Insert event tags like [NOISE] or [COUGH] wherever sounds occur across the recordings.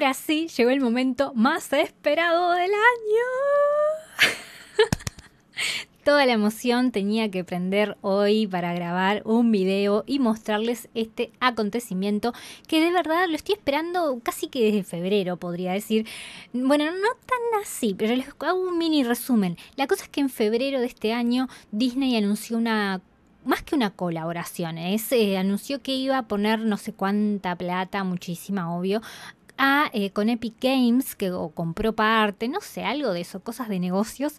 ahora sí llegó el momento más esperado del año. [LAUGHS] Toda la emoción tenía que prender hoy para grabar un video y mostrarles este acontecimiento que de verdad lo estoy esperando casi que desde febrero, podría decir. Bueno, no tan así, pero les hago un mini resumen. La cosa es que en febrero de este año Disney anunció una más que una colaboración, es, eh, anunció que iba a poner no sé cuánta plata, muchísima, obvio, eh, con Epic Games, que compró parte, no sé, algo de eso, cosas de negocios,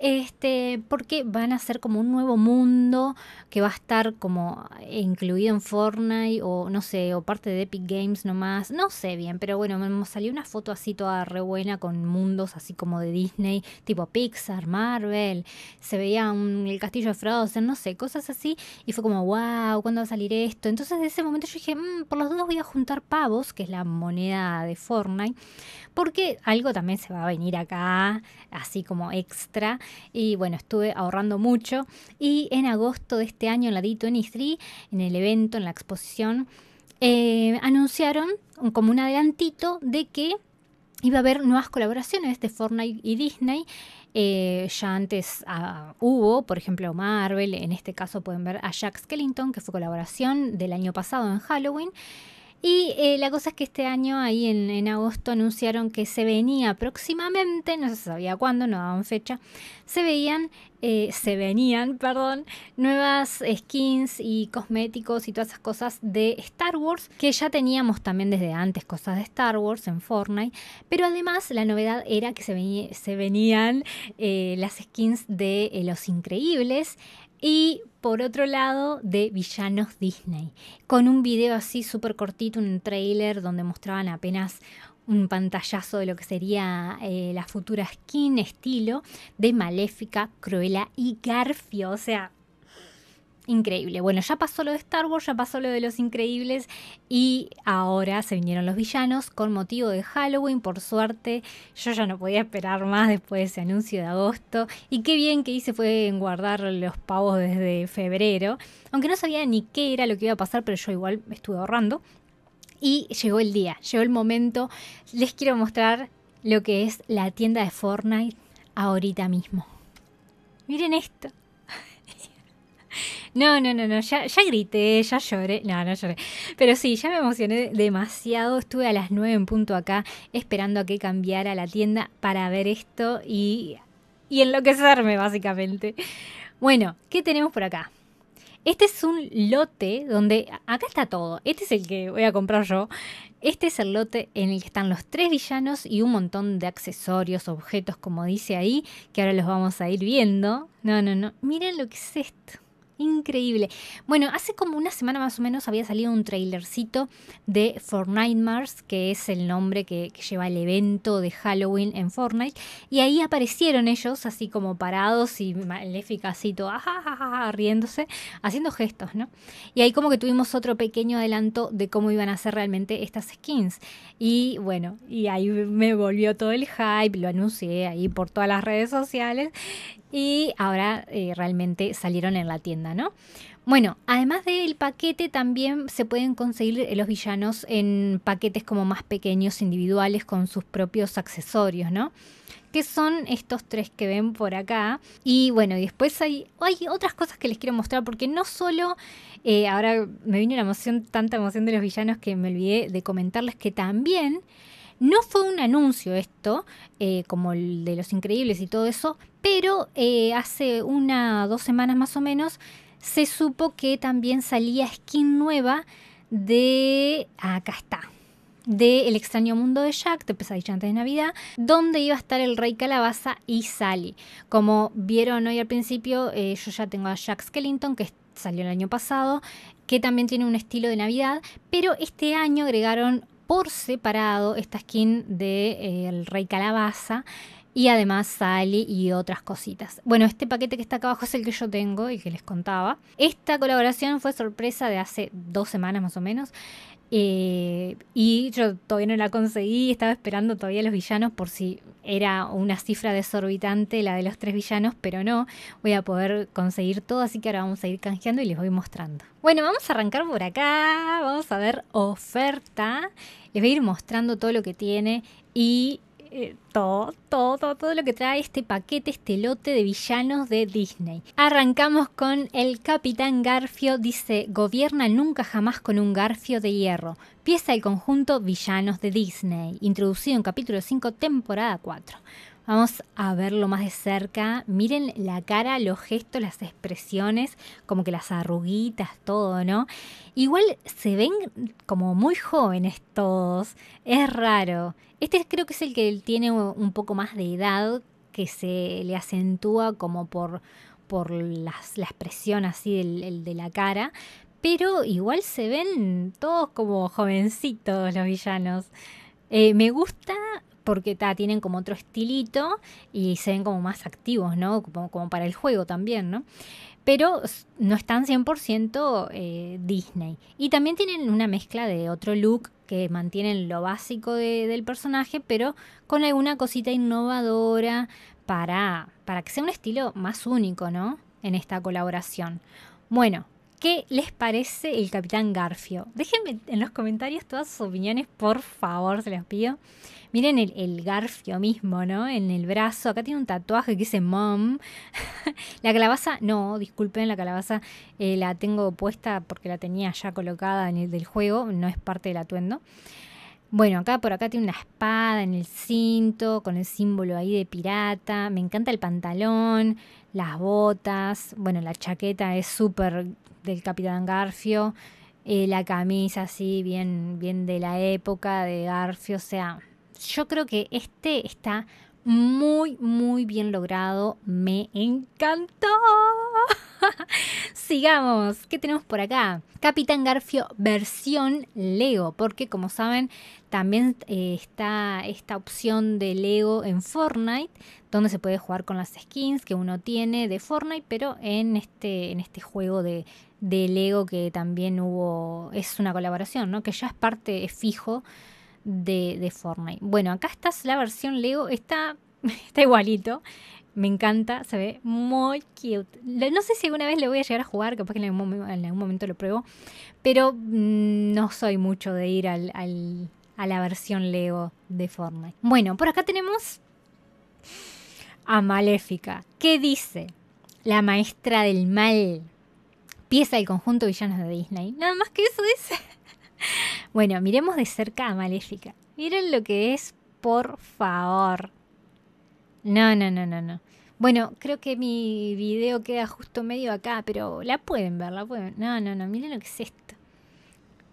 este, porque van a ser como un nuevo mundo que va a estar como incluido en Fortnite o no sé, o parte de Epic Games nomás, no sé bien, pero bueno, me salió una foto así toda re buena con mundos así como de Disney, tipo Pixar, Marvel, se veía un, el castillo de Frozen, no sé, cosas así, y fue como, wow, cuando va a salir esto? Entonces de ese momento yo dije, mm, por los dos voy a juntar pavos, que es la moneda de Fortnite, porque algo también se va a venir acá, así como extra. Y bueno, estuve ahorrando mucho. Y en agosto de este año, en la D23, en el evento, en la exposición, eh, anunciaron como un adelantito de que iba a haber nuevas colaboraciones de Fortnite y Disney. Eh, ya antes ah, hubo, por ejemplo, Marvel, en este caso pueden ver a Jack Skellington, que fue colaboración del año pasado en Halloween. Y eh, la cosa es que este año, ahí en, agosto, anunciaron que se venía próximamente, no se sabía cuándo, no daban fecha, se veían, eh, se venían, [LAUGHS] perdón, nuevas skins y cosméticos y todas esas cosas de Star Wars, que ya teníamos también desde antes cosas de Star Wars en Fortnite, pero además la novedad era que se, venía, se venían eh, las skins de Los Increíbles, y por otro lado, de villanos Disney, con un video así súper cortito, un trailer donde mostraban apenas un pantallazo de lo que sería eh, la futura skin estilo de Maléfica, cruela y Garfio. O sea, Increíble. Bueno, ya pasó lo de Star Wars, ya pasó lo de Los Increíbles y ahora se vinieron los villanos con motivo de Halloween. Por suerte, yo ya no podía esperar más después de ese anuncio de agosto. Y qué bien que hice fue guardar los pavos desde febrero. Aunque no sabía ni qué era lo que iba a pasar, pero yo igual me estuve ahorrando. Y llegó el día, llegó el momento. Les quiero mostrar lo que es la tienda de Fortnite ahorita mismo. Miren esto. No, no, no, no, ya, grité, ya lloré, no, no lloré. Pero sí, ya me emocioné demasiado, estuve a las 9 en punto acá esperando a que cambiara la tienda para ver esto y, y enloquecerme básicamente. Bueno, ¿qué tenemos por acá? Este es un lote donde acá está todo. Este es el que voy a comprar yo. Este es el lote en el que están los tres villanos y un montón de accesorios, objetos, como dice ahí, que ahora los vamos a ir viendo. No, no, no. Miren lo que es esto. Increíble. Bueno, hace como una semana más o menos había salido un trailercito de Fortnite Mars, que es el nombre que, lleva el evento de Halloween en Fortnite. Y ahí aparecieron ellos así como parados y maléficacito, así riéndose, haciendo gestos, ¿no? Y ahí como que tuvimos otro pequeño adelanto de cómo iban a ser realmente estas skins. Y bueno, y ahí me volvió todo el hype, lo anuncié ahí por todas las redes sociales y ahora eh, realmente salieron en la tienda, ¿no? Bueno, además del paquete también se pueden conseguir eh, los villanos en paquetes como más pequeños, individuales, con sus propios accesorios, ¿no? Que son estos tres que ven por acá. Y bueno, y después hay, hay otras cosas que les quiero mostrar, porque no solo, eh, ahora me vino la emoción, tanta emoción de los villanos que me olvidé de comentarles que también no fue un anuncio esto, eh, como el de Los Increíbles y todo eso, pero eh, hace una dos semanas más o menos se supo que también salía skin nueva de... Acá está. De El extraño mundo de Jack, de Pesadilla antes de Navidad, donde iba a estar el rey calabaza y Sally. Como vieron hoy al principio, eh, yo ya tengo a Jack Skellington, que salió el año pasado, que también tiene un estilo de Navidad, pero este año agregaron por separado esta skin de, eh, el Rey Calabaza y además Sally y otras cositas. Bueno, este paquete que está acá abajo es el que yo tengo y que les contaba. Esta colaboración fue sorpresa de hace dos semanas más o menos eh, y yo todavía no la conseguí, estaba esperando todavía los villanos por si era una cifra desorbitante la de los tres villanos, pero no, voy a poder conseguir todo, así que ahora vamos a ir canjeando y les voy mostrando. Bueno, vamos a arrancar por acá, vamos a ver oferta, les voy a ir mostrando todo lo que tiene y eh, todo, todo, todo, todo lo que trae este paquete, este lote de villanos de Disney. Arrancamos con el Capitán Garfio, dice, gobierna nunca jamás con un garfio de hierro. Pieza del conjunto Villanos de Disney, introducido en capítulo 5, temporada 4. Vamos a verlo más de cerca. Miren la cara, los gestos, las expresiones, como que las arruguitas, todo, ¿no? Igual se ven como muy jóvenes todos. Es raro. Este creo que es el que tiene un poco más de edad, que se le acentúa como por, por la expresión así de la cara. Pero igual se ven todos como jovencitos los villanos. Eh, me gusta porque tienen como otro estilito y se ven como más activos, ¿no? Como, para el juego también, ¿no? Pero no están 100% eh, Disney. Y también tienen una mezcla de otro look que mantienen lo básico del personaje, pero con alguna cosita innovadora para, para que sea un estilo más único, ¿no? En esta colaboración. Bueno, ¿Qué les parece el Capitán Garfio? Déjenme en los comentarios todas sus opiniones, por favor, se los pido. Miren el, Garfio mismo, ¿no? En el brazo. Acá tiene un tatuaje que dice mom. [LAUGHS] la calabaza, no, disculpen, la calabaza eh, la tengo puesta porque la tenía ya colocada en el del juego, no es parte del atuendo. Bueno, acá por acá tiene una espada en el cinto, con el símbolo ahí de pirata. Me encanta el pantalón, las botas. Bueno, la chaqueta es súper del Capitán Garfio. Eh, la camisa así, bien, bien de la época de Garfio. O sea, yo creo que este está muy, muy bien logrado. Me encantó. [LAUGHS] Sigamos, ¿qué tenemos por acá? Capitán Garfio versión Lego, porque como saben, también eh, está esta opción de Lego en Fortnite, donde se puede jugar con las skins que uno tiene de Fortnite, pero en este, en este juego de, Lego que también hubo, es una colaboración, ¿no? Que ya es parte, fijo de, de Fortnite. Bueno, acá está la versión Lego, está, [LAUGHS] está igualito. Me encanta, se ve muy cute. No sé si alguna vez le voy a llegar a jugar, capaz que en algún, momento, lo pruebo, pero mm, no soy mucho de ir al, a la versión Lego de Fortnite. Bueno, por acá tenemos a Maléfica. ¿Qué dice? La maestra del mal. Pieza del conjunto villanos de Disney. Nada más que eso dice. [LAUGHS] bueno, miremos de cerca a Maléfica. Miren lo que es, por favor. No, no, no, no, no. Bueno, creo que mi video queda justo medio acá, pero la pueden ver, la pueden. No, no, no, miren lo que es esto.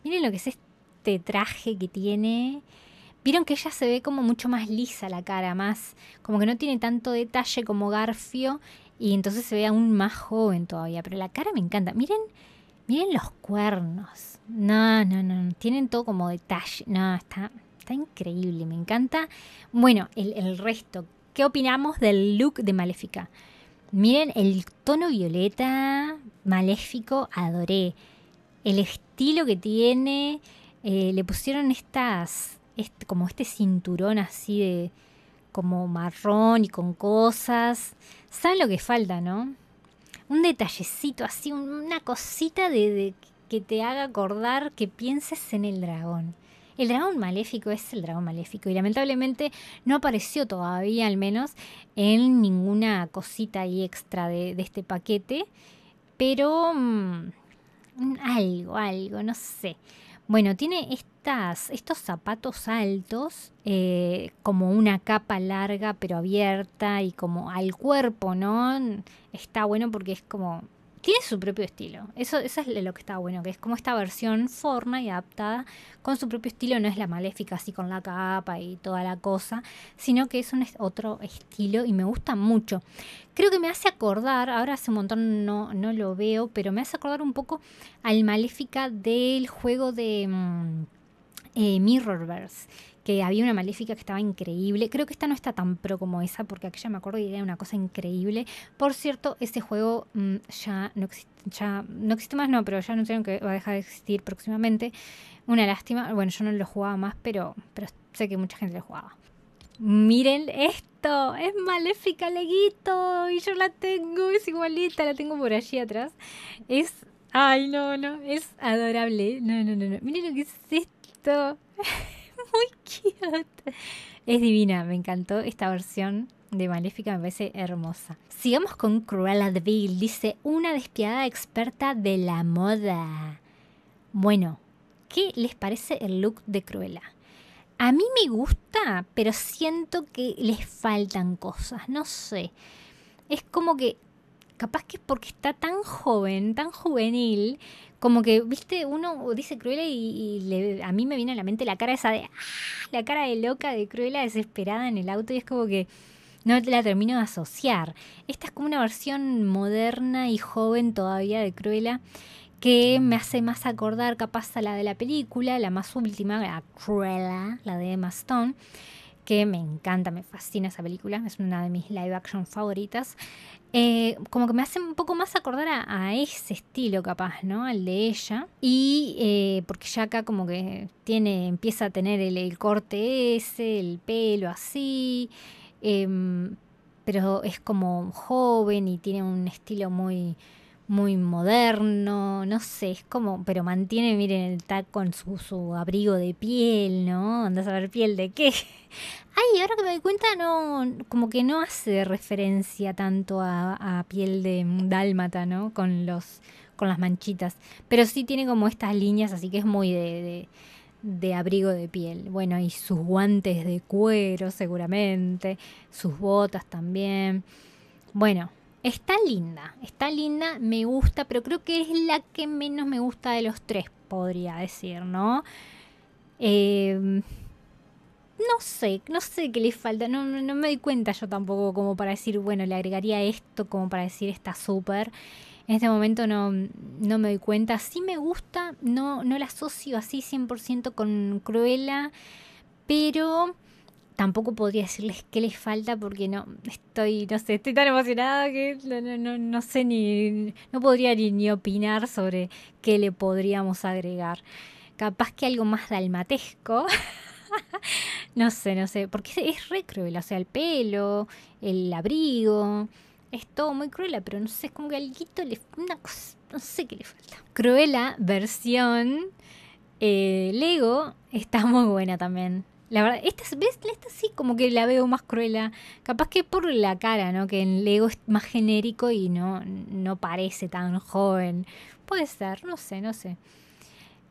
Miren lo que es este traje que tiene. Vieron que ella se ve como mucho más lisa la cara, más como que no tiene tanto detalle como Garfio y entonces se ve aún más joven todavía, pero la cara me encanta. Miren, miren los cuernos. No, no, no, tienen todo como detalle. No, está está increíble, me encanta. Bueno, el, el resto ¿Qué opinamos del look de Maléfica? Miren el tono violeta, maléfico, adoré. El estilo que tiene, eh, le pusieron estas, como este cinturón así de como marrón y con cosas. ¿Saben lo que falta, no? Un detallecito así, una cosita que te haga acordar que pienses en el dragón. El dragón maléfico es el dragón maléfico y lamentablemente no apareció todavía, al menos, en ninguna cosita y extra de, este paquete, pero mm, algo, algo, no sé. Bueno, tiene estas, estos zapatos altos, eh, como una capa larga pero abierta y como al cuerpo, ¿no? Está bueno porque es como tiene su propio estilo. Eso, es lo que está bueno, que es como esta versión y adaptada con su propio estilo, no es la maléfica así con la capa y toda la cosa, sino que es un otro estilo y me gusta mucho. Creo que me hace acordar, ahora hace un montón no, no lo veo, pero me hace acordar un poco al maléfica del juego de... Mm, eh, Mirrorverse, que había una maléfica que estaba increíble. Creo que esta no está tan pro como esa, porque aquella me acuerdo que era una cosa increíble. Por cierto, este juego mm, ya no existe. Ya no existe más, no, pero ya anunciaron que va a dejar de existir próximamente. Una lástima. Bueno, yo no lo jugaba más, pero, pero sé que mucha gente lo jugaba. Miren esto, es maléfica, leguito. Y yo la tengo, es igualita, la tengo por allí atrás. Es. Ay, no, no, es adorable. No, no, no, no. Miren lo que es esto. [LAUGHS] muy [LAUGHS] cute. Es divina, me encantó esta versión de Maléfica, me parece hermosa. Sigamos con Cruella de Vil, dice una despiadada experta de la moda. Bueno, ¿qué les parece el look de Cruella? A mí me gusta, pero siento que les faltan cosas, no sé. Es como que capaz que es porque está tan joven, tan juvenil, como que, viste, uno dice Cruella y, a mí me viene a la mente la cara esa de, ah, la cara de loca de Cruella desesperada en el auto y es como que no la termino de asociar. Esta es como una versión moderna y joven todavía de Cruella que me hace más acordar capaz a la de la película, la más última, la Cruella, la de Emma Stone que me encanta, me fascina esa película, es una de mis live action favoritas, eh, como que me hace un poco más acordar a, ese estilo capaz, ¿no? Al de ella. Y eh, porque ya acá como que tiene, empieza a tener el, corte ese, el pelo así, em, pero es como joven y tiene un estilo muy muy moderno, no sé, es como, pero mantiene, miren, el tag con su, su abrigo de piel, ¿no? ¿Andas a ver piel de qué. [LAUGHS] Ay, ahora que me doy cuenta, no, como que no hace referencia tanto a, piel de dálmata, ¿no? Con los, con las manchitas, pero sí tiene como estas líneas, así que es muy de, de de abrigo de piel. Bueno, y sus guantes de cuero seguramente, sus botas también. Bueno, Está linda, está linda, me gusta, pero creo que es la que menos me gusta de los tres, podría decir, ¿no? Em, no sé, no sé qué le falta, no, me doy cuenta yo tampoco como para decir, bueno, le agregaría esto, como para decir está súper. En este momento no, no me doy cuenta, sí me gusta, no, no la asocio así 100% con Cruella, pero tampoco podría decirles qué les falta porque no estoy, no sé, estoy tan emocionada que no, no, no sé ni, no podría ni, opinar sobre qué le podríamos agregar. Capaz que algo más dalmatesco. [LAUGHS] no sé, no sé, porque es, re cruel, o sea, el pelo, el abrigo, es todo muy cruel, pero no sé, es como que algo una cosa, no sé qué le falta. Cruela versión eh, Lego está muy buena también. La verdad, esta, esta sí como que la veo más cruela. Capaz que por la cara, ¿no? Que en Lego es más genérico y no, no parece tan joven. Puede ser, no sé, no sé.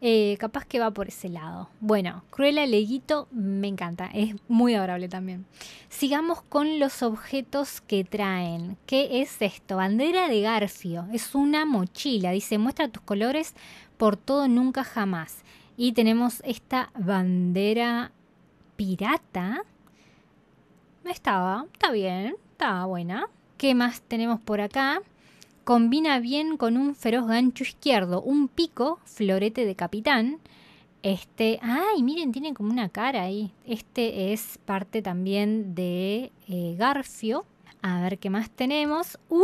Eh, capaz que va por ese lado. Bueno, Cruella Leguito me encanta, es muy adorable también. Sigamos con los objetos que traen. ¿Qué es esto? Bandera de Garfio. Es una mochila. Dice, muestra tus colores por todo nunca jamás. Y tenemos esta bandera pirata. Estaba, está bien, está buena. ¿Qué más tenemos por acá? Combina bien con un feroz gancho izquierdo, un pico, florete de capitán. Este, ay, miren, tiene como una cara ahí. Este es parte también de eh, Garfio. A ver qué más tenemos. ¡Uh!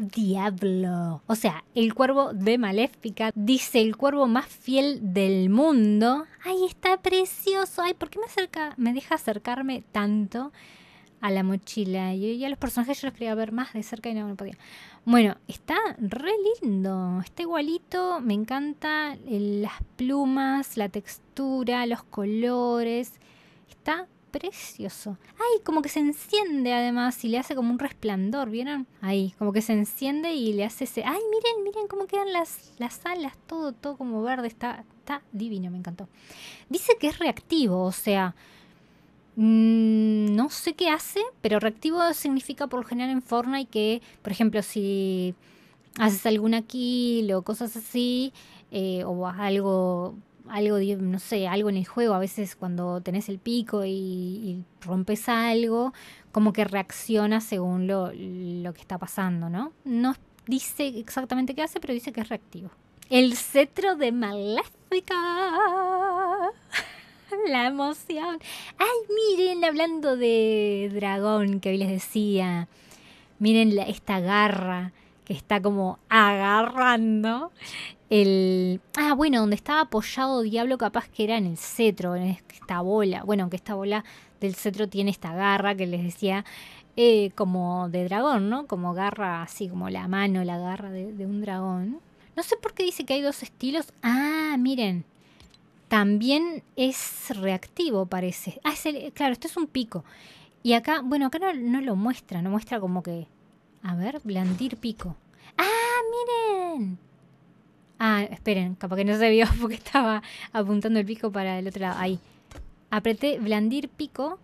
diablo! O sea, el cuervo de Maléfica dice el cuervo más fiel del mundo. ¡Ay, está precioso! ¡Ay, ¿por qué me, acerca, me deja acercarme tanto a la mochila? Y, a los personajes yo los quería ver más de cerca y no podía. Bueno, está re lindo. Está igualito. Me encanta eh, las plumas, la textura, los colores. Está precioso. Ay, como que se enciende además y le hace como un resplandor, ¿vieron? Ahí, como que se enciende y le hace ese... Ay, miren, miren cómo quedan las, las alas, todo, todo como verde, está, está divino, me encantó. Dice que es reactivo, o sea... Mm, no sé qué hace, pero reactivo significa por lo general en Fortnite que, por ejemplo, si haces alguna kill o cosas así, eh, o algo algo, no sé, algo en el juego, a veces cuando tenés el pico y, rompes algo, como que reacciona según lo, que está pasando, ¿no? No dice exactamente qué hace, pero dice que es reactivo. El cetro de Maléfica. [LAUGHS] La emoción. Ay, miren, hablando de dragón que hoy les decía. Miren esta garra que está como agarrando el, ah, bueno, donde estaba apoyado Diablo, capaz que era en el cetro, en esta bola. Bueno, que esta bola del cetro tiene esta garra que les decía, eh, como de dragón, ¿no? Como garra, así como la mano, la garra de, un dragón. No sé por qué dice que hay dos estilos. Ah, miren. También es reactivo, parece. Ah, claro, esto es un pico. Y acá, bueno, acá no lo muestra, no muestra como que. A ver, blandir pico. ¡Ah, miren! Ah, esperen, capaz que no se vio [LAUGHS] porque estaba apuntando el pico para el otro lado. Ahí. Apreté blandir pico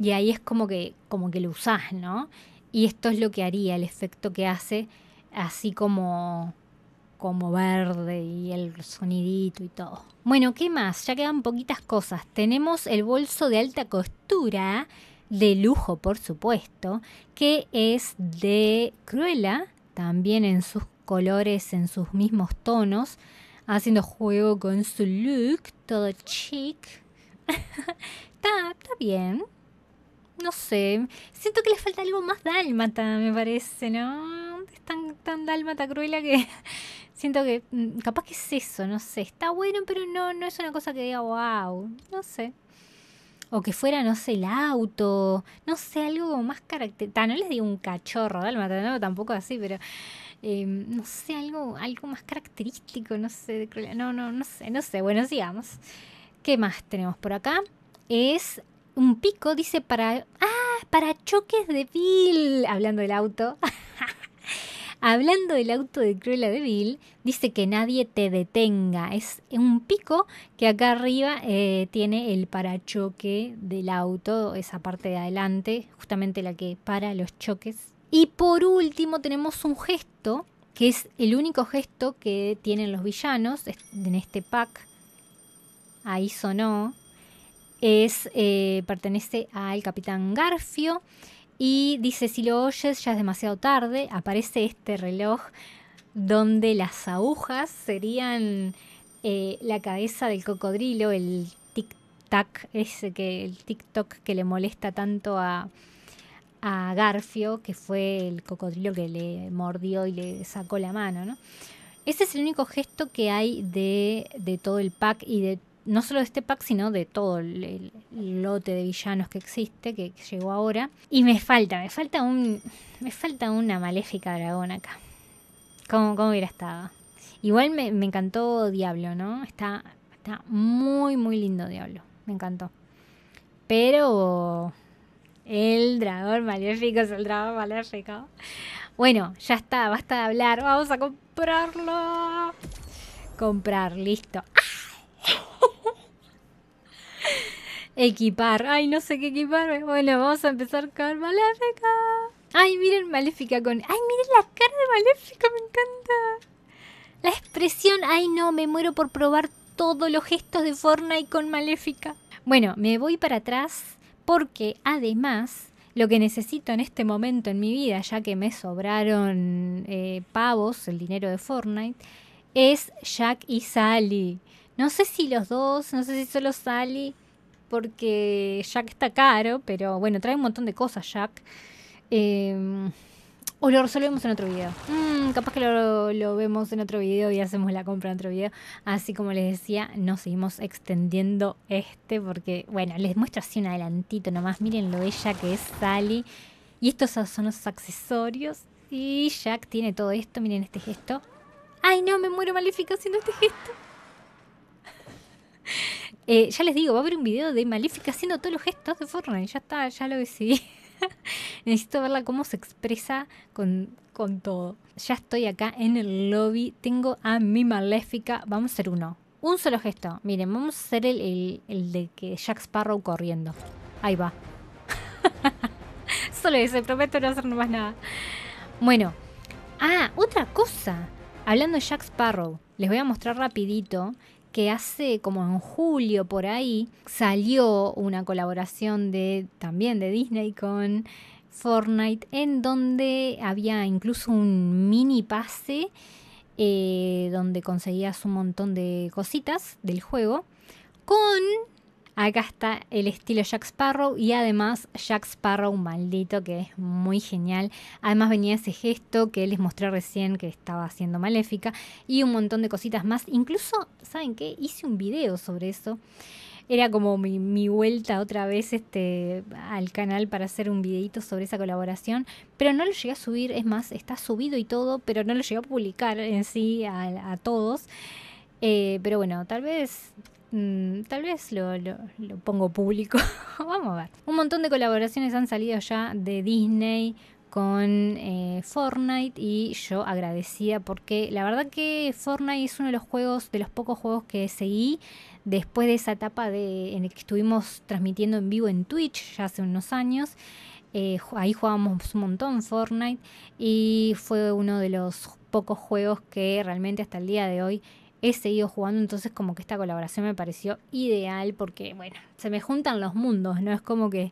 y ahí es como que, como que lo usás, ¿no? Y esto es lo que haría, el efecto que hace, así como, como verde y el sonidito y todo. Bueno, ¿qué más? Ya quedan poquitas cosas. Tenemos el bolso de alta costura, de lujo, por supuesto, que es de Cruella, también en sus colores en sus mismos tonos, haciendo juego con su look, todo chic. [LAUGHS] está, está bien. No sé, siento que le falta algo más dálmata, me parece, ¿no? Es tan, tan dálmata cruela que [LAUGHS] siento que mm, capaz que es eso, no sé. Está bueno, pero no, no es una cosa que diga, wow, no sé o que fuera, no sé, el auto, no sé, algo más característico. No les digo un cachorro, Dálmata, no, tampoco así, pero Em, no sé, algo, algo más característico, no sé, no, no, no sé, no sé, bueno, sigamos. ¿Qué más tenemos por acá? Es un pico, dice, para, ah, para choques de Bill, hablando del auto. [LAUGHS] Hablando del auto de Cruella de Bill dice que nadie te detenga. Es un pico que acá arriba eh, tiene el parachoque del auto, esa parte de adelante, justamente la que para los choques y por último tenemos un gesto, que es el único gesto que tienen los villanos en este pack. Ahí sonó. Es, eh, pertenece al capitán Garfio y dice, si lo oyes ya es demasiado tarde, aparece este reloj donde las agujas serían eh, la cabeza del cocodrilo, el tic-tac, ese que, el tic que le molesta tanto a, a Garfio, que fue el cocodrilo que le mordió y le sacó la mano, ¿no? Ese es el único gesto que hay de, todo el pack y de no solo de este pack, sino de todo el, lote de villanos que existe, que llegó ahora. Y me falta, me falta un. Me falta una maléfica dragón acá. ¿Cómo, hubiera estado? Igual me, encantó Diablo, ¿no? Está, está muy, muy lindo Diablo. Me encantó. Pero el dragón maléfico es el dragón maléfico. Bueno, ya está, basta de hablar. Vamos a comprarlo. Comprar, listo. [LAUGHS] Equipar. Ay, no sé qué equipar. Bueno, vamos a empezar con Maléfica. Ay, miren Maléfica con... Ay, miren la cara de Maléfica, me encanta. La expresión... Ay, no, me muero por probar todos los gestos de Fortnite con Maléfica. Bueno, me voy para atrás porque además lo que necesito en este momento en mi vida, ya que me sobraron eh, pavos, el dinero de Fortnite, es Jack y Sally. No sé si los dos, no sé si solo Sally, porque Jack está caro, pero bueno, trae un montón de cosas Jack. Em, o lo resolvemos en otro video. Mm, capaz que lo, vemos en otro video y hacemos la compra en otro video. Así como les decía, nos seguimos extendiendo este porque, bueno, les muestro así un adelantito nomás. Miren lo ella que es Sally. Y estos son los accesorios. Y Jack tiene todo esto. Miren este gesto. ¡Ay, no! Me muero maléfica haciendo este gesto. [LAUGHS] Eh, ya les digo, va a haber un video de Maléfica haciendo todos los gestos de Fortnite. Ya está, ya lo decidí. [LAUGHS] [LAUGHS] Necesito verla cómo se expresa con, todo. Ya estoy acá en el lobby. Tengo a mi maléfica. Vamos a hacer uno. Un solo gesto. Miren, vamos a hacer el, de que Jack Sparrow corriendo. Ahí va. [LAUGHS] Solo ese, prometo no hacer más nada. Bueno. Ah, otra cosa. Hablando de Jack Sparrow, les voy a mostrar rapidito que hace como en julio por ahí salió una colaboración de también de Disney con Fortnite en donde había incluso un mini pase eh, donde conseguías un montón de cositas del juego con Acá está el estilo Jack Sparrow y además Jack Sparrow maldito que es muy genial. Además venía ese gesto que les mostré recién que estaba haciendo maléfica y un montón de cositas más. Incluso, ¿saben qué? Hice un video sobre eso. Era como mi, vuelta otra vez este, al canal para hacer un videito sobre esa colaboración, pero no lo llegué a subir, es más, está subido y todo, pero no lo llegué a publicar en sí a, todos. Eh, pero bueno, tal vez Mm, tal vez lo, pongo público. [LAUGHS] Vamos a ver. Un montón de colaboraciones han salido ya de Disney con eh, Fortnite y yo agradecía porque la verdad que Fortnite es uno de los juegos, de los pocos juegos que seguí después de esa etapa de, en la que estuvimos transmitiendo en vivo en Twitch ya hace unos años. Eh, ahí jugábamos un montón Fortnite y fue uno de los pocos juegos que realmente hasta el día de hoy he seguido jugando, entonces como que esta colaboración me pareció ideal porque, bueno, se me juntan los mundos, ¿no? Es como que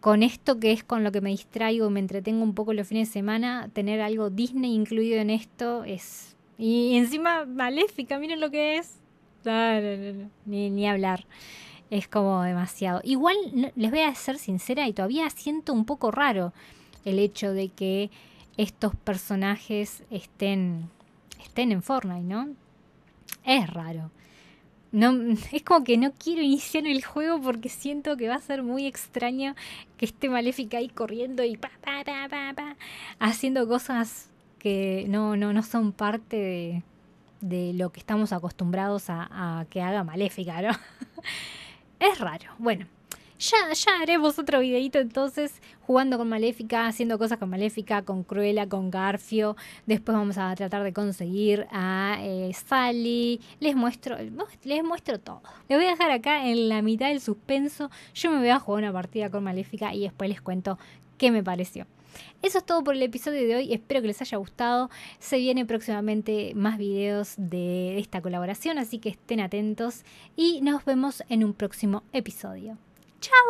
con esto que es con lo que me distraigo, me entretengo un poco los fines de semana, tener algo Disney incluido en esto es... Y encima maléfica, miren lo que es. No, no, no, ni, ni hablar. Es como demasiado. Igual les voy a ser sincera y todavía siento un poco raro el hecho de que estos personajes estén, estén en Fortnite, ¿no? es raro. No, [LAUGHS] es como que no quiero iniciar el juego porque siento que va a ser muy extraño que esté Maléfica ahí corriendo y pa, pa, pa, pa, haciendo cosas que no, no, son parte de, lo que estamos acostumbrados a, a que haga Maléfica, ¿no? [LAUGHS] es raro. Bueno, ya, ya haremos otro videito entonces jugando con Maléfica, haciendo cosas con Maléfica, con Cruella, con Garfio. Después vamos a tratar de conseguir a eh, Sally. Les muestro, les muestro todo. Les voy a dejar acá en la mitad del suspenso. Yo me voy a jugar una partida con Maléfica y después les cuento qué me pareció. Eso es todo por el episodio de hoy, espero que les haya gustado. Se vienen próximamente más videos de esta colaboración, así que estén atentos y nos vemos en un próximo episodio. ¡Chao!